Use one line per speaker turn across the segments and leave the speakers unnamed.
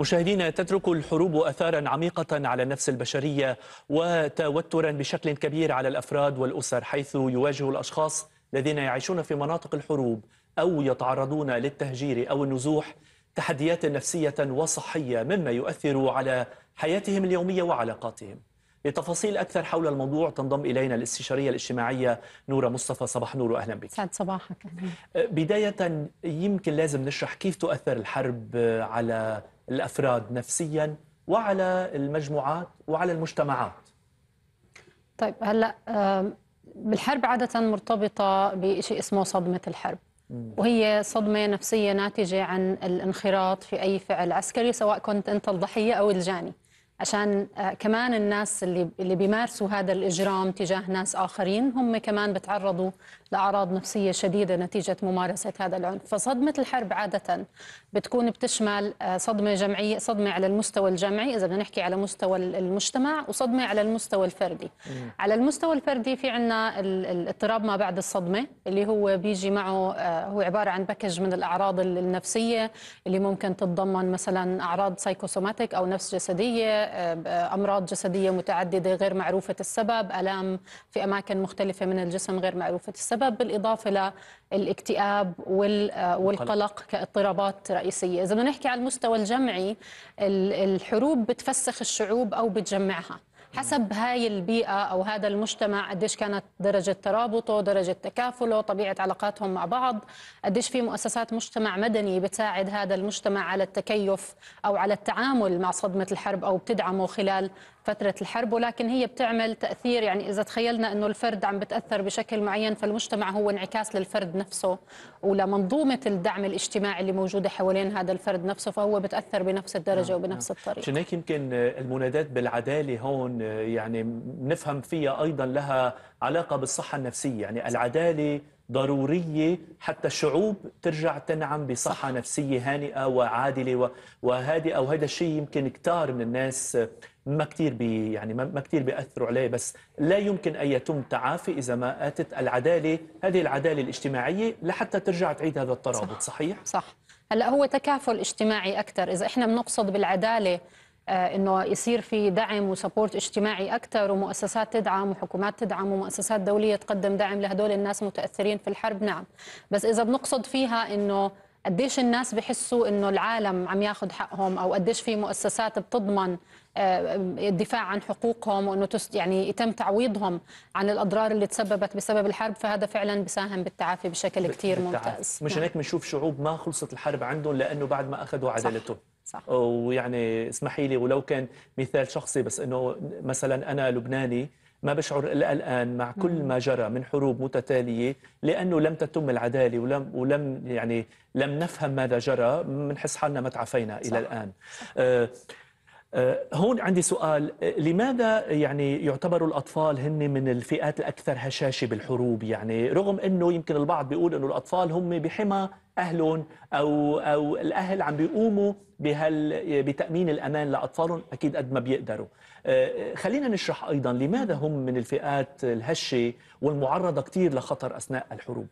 مشاهدينا تترك الحروب اثارا عميقه على النفس البشريه وتوترا بشكل كبير على الافراد والاسر حيث يواجه الاشخاص الذين يعيشون في مناطق الحروب او يتعرضون للتهجير او النزوح تحديات نفسيه وصحيه مما يؤثر على حياتهم اليوميه وعلاقاتهم. لتفاصيل اكثر حول الموضوع تنضم الينا الاستشاريه الاجتماعيه نوره مصطفى صباح نور واهلا بك.
سعد صباحك.
أه، بدايه يمكن لازم نشرح كيف تؤثر الحرب على الأفراد نفسيا وعلى المجموعات وعلى المجتمعات
طيب هلأ بالحرب عادة مرتبطة بشيء اسمه صدمة الحرب وهي صدمة نفسية ناتجة عن الانخراط في أي فعل عسكري سواء كنت أنت الضحية أو الجاني عشان آه، كمان الناس اللي اللي بيمارسوا هذا الاجرام تجاه ناس اخرين هم كمان بتعرضوا لاعراض نفسيه شديده نتيجه ممارسه هذا العنف، فصدمه الحرب عاده بتكون بتشمل آه، صدمه جمعيه، صدمه على المستوى الجمعي اذا بدنا نحكي على مستوى المجتمع وصدمه على المستوى الفردي. على المستوى الفردي في عندنا الاضطراب ما بعد الصدمه اللي هو بيجي معه آه، هو عباره عن باكج من الاعراض النفسيه اللي ممكن تتضمن مثلا اعراض سايكوسوماتيك او نفس جسديه امراض جسديه متعدده غير معروفه السبب، الام في اماكن مختلفه من الجسم غير معروفه السبب، بالاضافه للاكتئاب والقلق كاضطرابات رئيسيه، اذا بدنا نحكي على المستوى الجمعي الحروب بتفسخ الشعوب او بتجمعها. حسب هاي البيئة أو هذا المجتمع قديش كانت درجة ترابطه درجة تكافله طبيعة علاقاتهم مع بعض قديش في مؤسسات مجتمع مدني بتساعد هذا المجتمع على التكيف أو على التعامل مع صدمة الحرب أو بتدعمه خلال فترة الحرب ولكن هي بتعمل تأثير يعني إذا تخيلنا أنه الفرد عم بتأثر بشكل معين فالمجتمع هو انعكاس للفرد نفسه ولمنظومة الدعم الاجتماعي اللي موجودة حوالين هذا الفرد نفسه فهو بتأثر بنفس الدرجة نعم، وبنفس نعم. الطريقة عشان
هيك يمكن المنادات بالعدالة هون يعني نفهم فيها أيضا لها علاقة بالصحة النفسية يعني العدالة ضرورية حتى الشعوب ترجع تنعم بصحة نفسية هانئة وعادلة وهادئة هذا الشيء يمكن كتار من الناس ما كتير بي يعني ما كتير بيأثروا عليه بس لا يمكن أن يتم تعافي إذا ما أتت العدالة هذه العدالة الاجتماعية لحتى ترجع تعيد هذا الترابط صح. صحيح؟ صح
هلا هو تكافل اجتماعي أكثر إذا إحنا بنقصد بالعدالة آه، انه يصير في دعم وسبورت اجتماعي اكثر ومؤسسات تدعم وحكومات تدعم ومؤسسات دوليه تقدم دعم لهدول الناس متاثرين في الحرب نعم بس اذا بنقصد فيها انه قديش الناس بحسوا انه العالم عم ياخذ حقهم او قديش في مؤسسات بتضمن آه، الدفاع عن حقوقهم وانه يعني يتم تعويضهم عن الاضرار اللي تسببت بسبب الحرب فهذا فعلا بيساهم بالتعافي بشكل كثير ممتاز مش نعم. هيك
بنشوف شعوب ما خلصت الحرب عندهم لانه بعد ما اخذوا عدالتهم صح. ويعني اسمحي لي ولو كان مثال شخصي بس انه مثلا انا لبناني ما بشعر الا الان مع كل ما جرى من حروب متتاليه لانه لم تتم العداله ولم ولم يعني لم نفهم ماذا جرى بنحس حالنا ما تعافينا الى الان آه، آه، هون عندي سؤال لماذا يعني يعتبروا الأطفال هن من الفئات الأكثر هشاشة بالحروب يعني رغم أنه يمكن البعض بيقول أنه الأطفال هم بحمى أهلهم أو, أو الأهل عم بيقوموا بهال بتامين الامان لاطفالهم اكيد قد ما بيقدروا آه، خلينا نشرح ايضا لماذا هم من الفئات الهشه والمعرضه كثير لخطر اثناء الحروب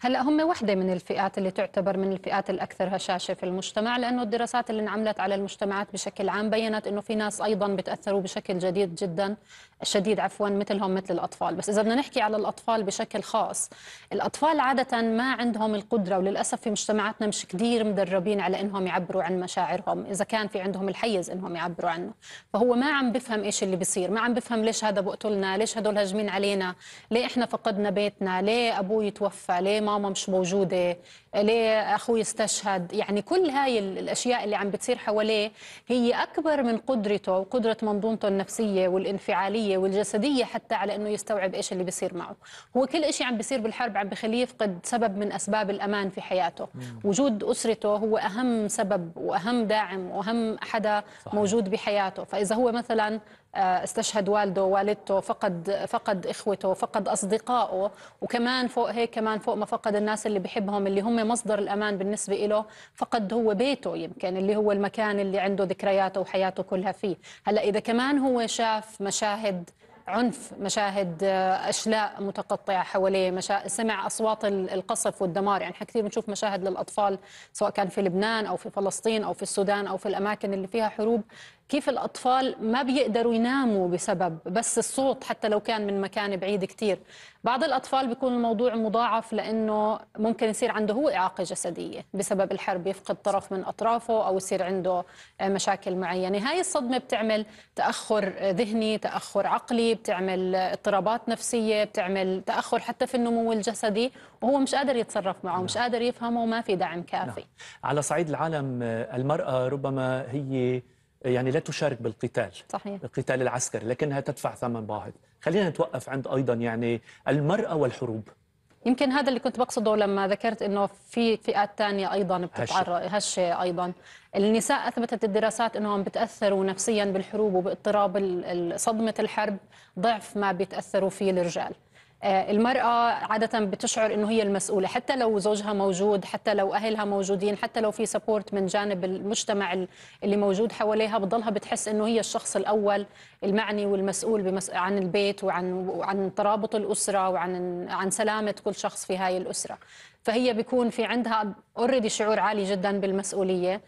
هلا هم وحده من الفئات اللي تعتبر من الفئات الاكثر هشاشه في المجتمع لانه الدراسات اللي انعملت على المجتمعات بشكل عام بينت انه في ناس ايضا بتاثروا بشكل جديد جدا شديد عفوا مثلهم مثل الأطفال بس إذا بدنا نحكي على الأطفال بشكل خاص الأطفال عادة ما عندهم القدرة وللأسف في مجتمعاتنا مش كثير مدربين على إنهم يعبروا عن مشاعرهم إذا كان في عندهم الحيز إنهم يعبروا عنه فهو ما عم بفهم إيش اللي بيصير ما عم بفهم ليش هذا بقتلنا ليش هدول هاجمين علينا ليه إحنا فقدنا بيتنا ليه أبوي توفى ليه ماما مش موجودة ليه اخوي استشهد يعني كل هاي الاشياء اللي عم بتصير حواليه هي اكبر من قدرته وقدره منظومته النفسيه والانفعاليه والجسديه حتى على انه يستوعب ايش اللي بيصير معه هو كل شيء عم بيصير بالحرب عم بخليه يفقد سبب من اسباب الامان في حياته مم. وجود اسرته هو اهم سبب واهم داعم واهم حدا صحيح. موجود بحياته فاذا هو مثلا آه، استشهد والده ووالدته فقد فقد اخوته فقد اصدقائه وكمان فوق هيك كمان فوق ما فقد الناس اللي بحبهم اللي هم مصدر الامان بالنسبه له فقد هو بيته يمكن اللي هو المكان اللي عنده ذكرياته وحياته كلها فيه هلا اذا كمان هو شاف مشاهد عنف مشاهد آه، اشلاء متقطعه حواليه مشا... سمع اصوات القصف والدمار يعني احنا كثير بنشوف مشاهد للاطفال سواء كان في لبنان او في فلسطين او في السودان او في الاماكن اللي فيها حروب كيف الأطفال ما بيقدروا يناموا بسبب بس الصوت حتى لو كان من مكان بعيد كتير بعض الأطفال بيكون الموضوع مضاعف لأنه ممكن يصير عنده هو إعاقة جسدية بسبب الحرب يفقد طرف من أطرافه أو يصير عنده آه، مشاكل معينة هاي الصدمة بتعمل تأخر ذهني تأخر عقلي بتعمل اضطرابات نفسية بتعمل تأخر حتى في النمو الجسدي وهو مش قادر يتصرف معه مش نعم. قادر يفهمه وما في دعم كافي نعم.
على صعيد العالم آه، المرأة ربما هي يعني لا تشارك بالقتال صحيح. القتال العسكري لكنها تدفع ثمن باهظ خلينا نتوقف عند أيضا يعني المرأة والحروب
يمكن هذا اللي كنت بقصده لما ذكرت انه في فئات ثانيه ايضا بتتعرض هشه ايضا النساء اثبتت الدراسات انهم بتاثروا نفسيا بالحروب وباضطراب صدمه الحرب ضعف ما بيتاثروا فيه الرجال آه، المرأة عادة بتشعر أنه هي المسؤولة حتى لو زوجها موجود حتى لو أهلها موجودين حتى لو في سبورت من جانب المجتمع اللي موجود حواليها بضلها بتحس أنه هي الشخص الأول المعني والمسؤول عن البيت وعن وعن ترابط الأسرة وعن عن سلامة كل شخص في هاي الأسرة فهي بيكون في عندها اوريدي شعور عالي جدا بالمسؤوليه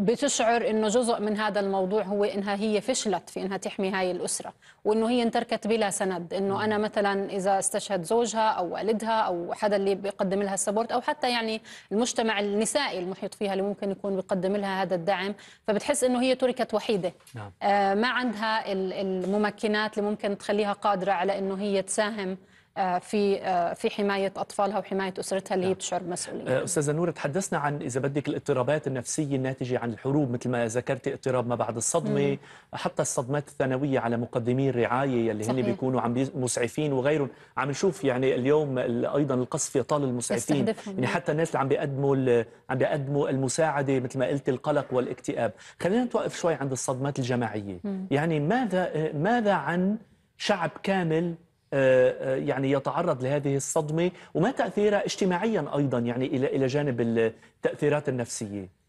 بتشعر انه جزء من هذا الموضوع هو انها هي فشلت في انها تحمي هاي الاسره وانه هي انتركت بلا سند انه انا مثلا اذا استشهد زوجها او والدها او حدا اللي بيقدم لها السبورت او حتى يعني المجتمع النسائي المحيط فيها اللي ممكن يكون بيقدم لها هذا الدعم فبتحس انه هي تركت وحيده نعم. آه ما عندها الممكنات اللي ممكن تخليها قادره على انه هي تساهم آه، في آه، في حمايه اطفالها وحمايه اسرتها اللي هي نعم. بتشعر بمسؤوليه.
آه، استاذه نور تحدثنا عن اذا بدك الاضطرابات النفسيه الناتجه عن الحروب مثل ما ذكرتي اضطراب ما بعد الصدمه، مم. حتى الصدمات الثانويه على مقدمي الرعايه اللي هن بيكونوا عم مسعفين وغيرهم، عم نشوف يعني اليوم ايضا القصف يطال المسعفين، يعني نعم. حتى الناس اللي عم بيقدموا عم بيقدموا المساعده مثل ما قلت القلق والاكتئاب، خلينا نتوقف شوي عند الصدمات الجماعيه، مم. يعني ماذا ماذا عن شعب كامل آه، آه، يعني يتعرض لهذه الصدمة وما تأثيرها اجتماعيا أيضا يعني إلى إلى جانب التأثيرات النفسية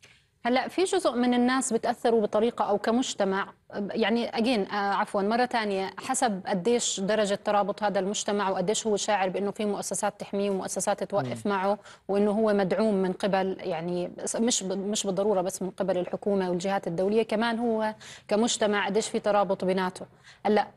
هلا في جزء من الناس بتاثروا بطريقه او كمجتمع يعني اجين آه، عفوا مره ثانيه حسب قديش درجه ترابط هذا المجتمع وقديش هو شاعر بانه في مؤسسات تحميه ومؤسسات توقف معه وانه هو مدعوم من قبل يعني مش مش بالضروره بس من قبل الحكومه والجهات الدوليه كمان هو كمجتمع قديش في ترابط بيناته هلا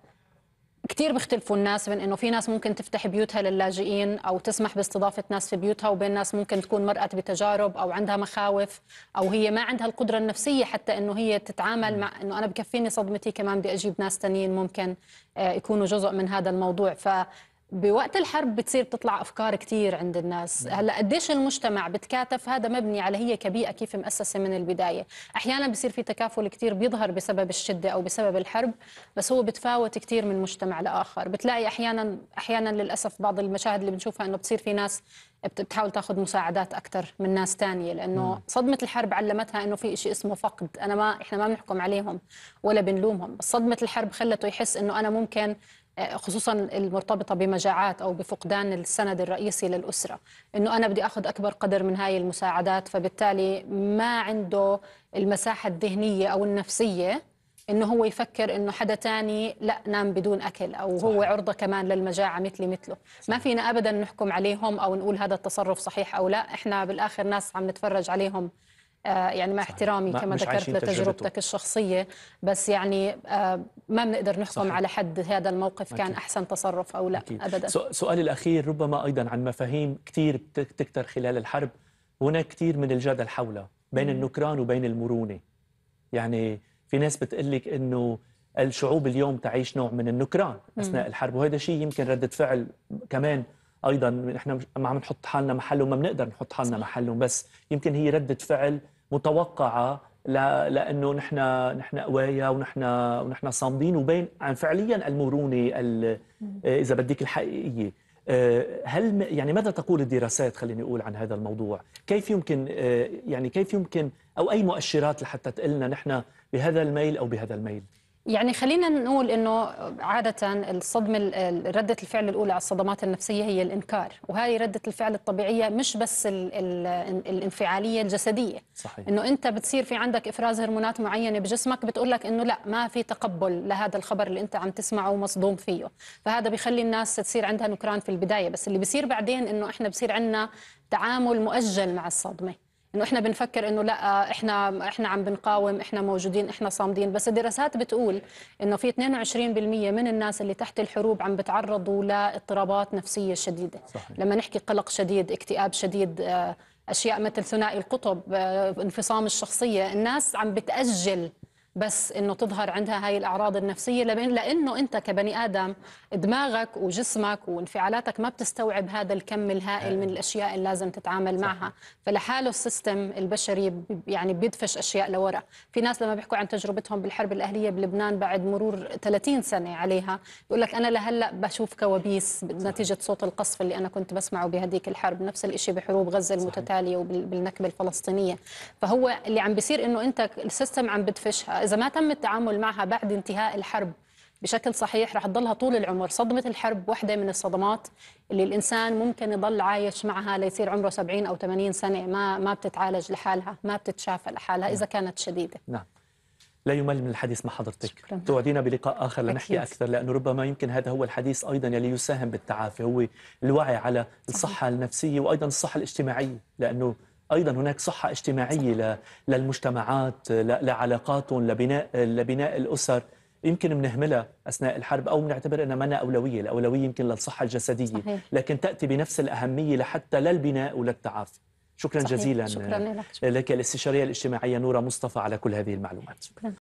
كثير بيختلفوا الناس بين انه في ناس ممكن تفتح بيوتها للاجئين او تسمح باستضافه ناس في بيوتها وبين ناس ممكن تكون مرقت بتجارب او عندها مخاوف او هي ما عندها القدره النفسيه حتى انه هي تتعامل مع انه انا بكفيني صدمتي كمان بدي اجيب ناس تانيين ممكن آه، يكونوا جزء من هذا الموضوع ف بوقت الحرب بتصير بتطلع افكار كثير عند الناس نعم. هلا قديش المجتمع بتكاتف هذا مبني على هي كبيئه كيف مؤسسه من البدايه احيانا بصير في تكافل كثير بيظهر بسبب الشده او بسبب الحرب بس هو بتفاوت كثير من مجتمع لاخر بتلاقي احيانا احيانا للاسف بعض المشاهد اللي بنشوفها انه بتصير في ناس بتحاول تاخذ مساعدات اكثر من ناس ثانيه لانه نعم. صدمه الحرب علمتها انه في شيء اسمه فقد انا ما احنا ما بنحكم عليهم ولا بنلومهم بس صدمه الحرب خلته يحس انه انا ممكن آه، خصوصا المرتبطة بمجاعات أو بفقدان السند الرئيسي للأسرة أنه أنا بدي أخذ أكبر قدر من هاي المساعدات فبالتالي ما عنده المساحة الذهنية أو النفسية انه هو يفكر انه حدا تاني لا نام بدون اكل او صح. هو عرضه كمان للمجاعه مثلي مثله ما فينا ابدا نحكم عليهم او نقول هذا التصرف صحيح او لا احنا بالاخر ناس عم نتفرج عليهم آه، يعني مع احترامي كما ذكرت لتجربتك الشخصيه بس يعني آه، ما بنقدر نحكم على حد هذا الموقف أكيد. كان احسن تصرف او لا أكيد. ابدا
سؤالي الاخير ربما ايضا عن مفاهيم كثير بتكثر خلال الحرب هناك كثير من الجدل حولها بين النكران وبين المرونه يعني في ناس بتقلك انه الشعوب اليوم تعيش نوع من النكران اثناء الحرب وهذا شيء يمكن رده فعل كمان ايضا احنا ما عم نحط حالنا محلهم ما بنقدر نحط حالنا محلهم بس يمكن هي رده فعل متوقعه لانه نحن نحن قوايا ونحن ونحن صامدين وبين عن فعليا المرونه اذا بدك الحقيقيه آه، هل يعني ماذا تقول الدراسات خليني اقول عن هذا الموضوع كيف يمكن آه، يعني كيف يمكن او اي مؤشرات لحتى تقلنا نحن
بهذا الميل او بهذا الميل يعني خلينا نقول انه عاده الصدمه رده الفعل الاولى على الصدمات النفسيه هي الانكار وهي رده الفعل الطبيعيه مش بس الـ الـ الانفعاليه الجسديه صحيح. انه انت بتصير في عندك افراز هرمونات معينه بجسمك بتقول لك انه لا ما في تقبل لهذا الخبر اللي انت عم تسمعه ومصدوم فيه فهذا بيخلي الناس تصير عندها نكران في البدايه بس اللي بيصير بعدين انه احنا بصير عندنا تعامل مؤجل مع الصدمه انه احنا بنفكر انه لا احنا احنا عم بنقاوم احنا موجودين احنا صامدين بس الدراسات بتقول انه في 22% من الناس اللي تحت الحروب عم بتعرضوا لاضطرابات نفسيه شديده صحيح. لما نحكي قلق شديد اكتئاب شديد آه، اشياء مثل ثنائي القطب آه، انفصام الشخصيه الناس عم بتاجل بس انه تظهر عندها هاي الاعراض النفسيه لبين لانه انت كبني ادم دماغك وجسمك وانفعالاتك ما بتستوعب هذا الكم الهائل من أيوة. الاشياء اللي لازم تتعامل معها فلحاله السيستم البشري يعني بيدفش اشياء لورا في ناس لما بيحكوا عن تجربتهم بالحرب الاهليه بلبنان بعد مرور 30 سنه عليها بيقول لك انا لهلا بشوف كوابيس نتيجه صوت القصف اللي انا كنت بسمعه بهذيك الحرب نفس الشيء بحروب غزه المتتاليه وبالنكبه الفلسطينيه فهو اللي عم بيصير انه انت السيستم عم بدفشها إذا ما تم التعامل معها بعد انتهاء الحرب بشكل صحيح رح تضلها طول العمر صدمة الحرب واحدة من الصدمات اللي الإنسان ممكن يضل عايش معها ليصير عمره 70 أو 80 سنة ما ما بتتعالج لحالها ما بتتشافى لحالها إذا كانت شديدة
نعم لا يمل من الحديث مع حضرتك شكرا. توعدينا بلقاء آخر لنحكي أكيد. أكثر لأنه ربما يمكن هذا هو الحديث أيضا يلي يساهم بالتعافي هو الوعي على الصحة النفسية وأيضا الصحة الاجتماعية لأنه ايضا هناك صحه اجتماعيه للمجتمعات لعلاقاتهم لبناء لبناء الاسر يمكن بنهملها اثناء الحرب او بنعتبر انها منا اولويه، الاولويه يمكن للصحه الجسديه، صحيح. لكن تاتي بنفس الاهميه لحتى للبناء وللتعافي. شكرا صحيح. جزيلا شكرا لك. لك الاستشاريه الاجتماعيه نوره مصطفى على كل هذه المعلومات.
شكرا.